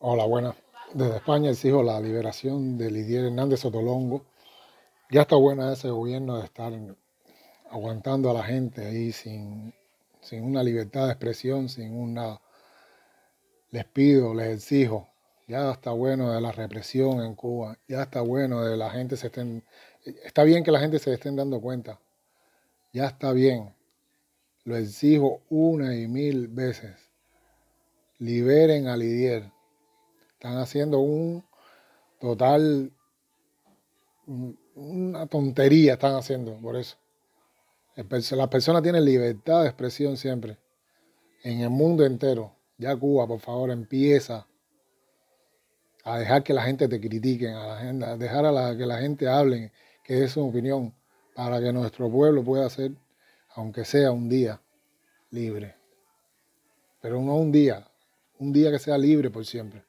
Hola, buenas. Desde España exijo la liberación de Lidier Hernández Sotolongo. Ya está bueno ese gobierno de estar aguantando a la gente ahí sin, sin una libertad de expresión, sin una... Les pido, les exijo, ya está bueno de la represión en Cuba, ya está bueno de la gente se estén... Está bien que la gente se estén dando cuenta, ya está bien. Lo exijo una y mil veces. Liberen a Lidier están haciendo un total, una tontería están haciendo por eso. Las personas tienen libertad de expresión siempre, en el mundo entero. Ya Cuba, por favor, empieza a dejar que la gente te critiquen, a, dejar a la, que la gente hable, que es su opinión, para que nuestro pueblo pueda ser, aunque sea un día, libre. Pero no un día, un día que sea libre por siempre.